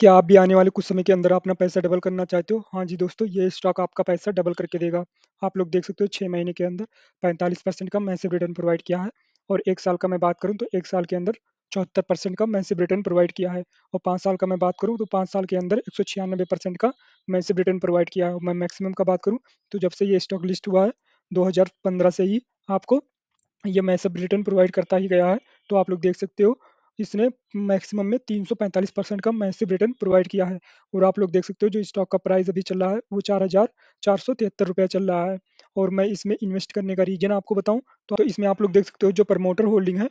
क्या आप भी आने वाले कुछ समय के अंदर अपना पैसा डबल करना चाहते हो हाँ जी दोस्तों ये स्टॉक आपका पैसा डबल करके देगा आप लोग देख सकते हो छः महीने के अंदर पैंतालीस परसेंट का मैसिव रिटर्न प्रोवाइड किया है और एक साल का मैं बात करूँ तो एक साल के अंदर चौहत्तर परसेंट का मैसिव रिटर्न प्रोवाइड किया है और पाँच साल का मैं बात करूँ तो पाँच साल के अंदर एक सौ छियानबे परसेंट का मैसिव रिटर्न प्रोवाइड किया है और मैं मैक्सिमम का बात करूँ तो जब से ये स्टॉक लिस्ट हुआ है दो से ही आपको ये मैसेब रिटर्न प्रोवाइड करता ही गया है तो आप लोग देख सकते हो इसने मैक्सिमम में 345 परसेंट का मैसिव रिटर्न प्रोवाइड किया है और आप लोग देख सकते हो जो स्टॉक का प्राइस अभी चल रहा है वो चार हजार चार सौ तिहत्तर रुपये चल रहा है और मैं इसमें इन्वेस्ट करने का रीजन आपको बताऊं तो इसमें आप लोग देख सकते हो जो प्रमोटर होल्डिंग है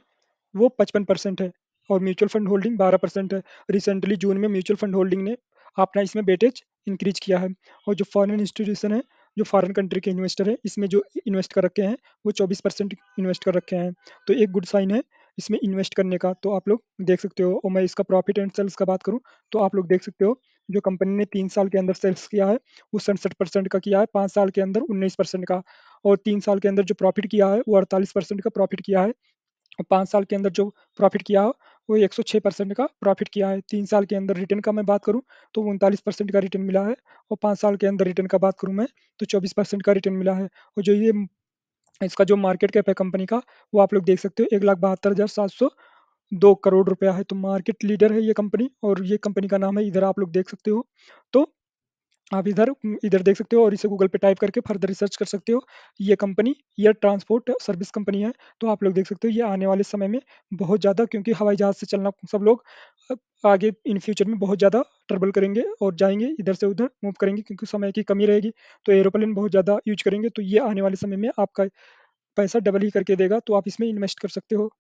वो पचपन परसेंट है और म्यूचुअल फंड होल्डिंग बारह परसेंट है रिसेंटली जून में म्यूचुअल फंड होल्डिंग ने अपना इसमें बेटेज इंक्रीज किया है और जो फॉरन इंस्टीट्यूशन है जो फॉरेन कंट्री के इन्वेस्टर हैं इसमें जो इन्वेस्ट कर रखे हैं वो 24 परसेंट इन्वेस्ट कर रखे हैं तो एक गुड साइन है इसमें इन्वेस्ट करने का तो आप लोग देख सकते हो और मैं इसका प्रॉफिट एंड सेल्स का बात करूँ तो आप लोग देख सकते हो जो कंपनी ने तीन साल के अंदर सेल्स किया है वो सड़सठ परसेंट का किया है पाँच साल के अंदर उन्नीस परसेंट का और तीन साल के अंदर जो प्रॉफिट किया है वो अड़तालीस परसेंट का प्रॉफिट किया है और पाँच साल के अंदर जो प्रॉफिट किया है वो एक परसेंट का प्रॉफिट किया है तीन साल के अंदर रिटर्न का मैं बात करूँ तो उनतालीस परसेंट का रिटर्न मिला है और पाँच साल के अंदर रिटर्न का बात करूँ मैं तो चौबीस परसेंट का रिटर्न मिला है और जो ये इसका जो मार्केट कैप है कंपनी का वो आप लोग देख सकते हो एक लाख बहत्तर हज़ार सात सौ दो करोड़ रुपया है तो मार्केट लीडर है ये कंपनी और ये कंपनी का नाम है इधर आप लोग देख सकते हो तो आप इधर इधर देख सकते हो और इसे गूगल पे टाइप करके फर्दर रिसर्च कर सकते हो ये कंपनी ये ट्रांसपोर्ट सर्विस कंपनी है तो आप लोग देख सकते हो ये आने वाले समय में बहुत ज़्यादा क्योंकि हवाई जहाज़ से चलना सब लोग आगे इन फ्यूचर में बहुत ज़्यादा ट्रबल करेंगे और जाएंगे इधर से उधर मूव करेंगे क्योंकि समय की कमी रहेगी तो एरोप्लेन बहुत ज़्यादा यूज करेंगे तो ये आने वाले समय में आपका पैसा डबल ही करके देगा तो आप इसमें इन्वेस्ट कर सकते हो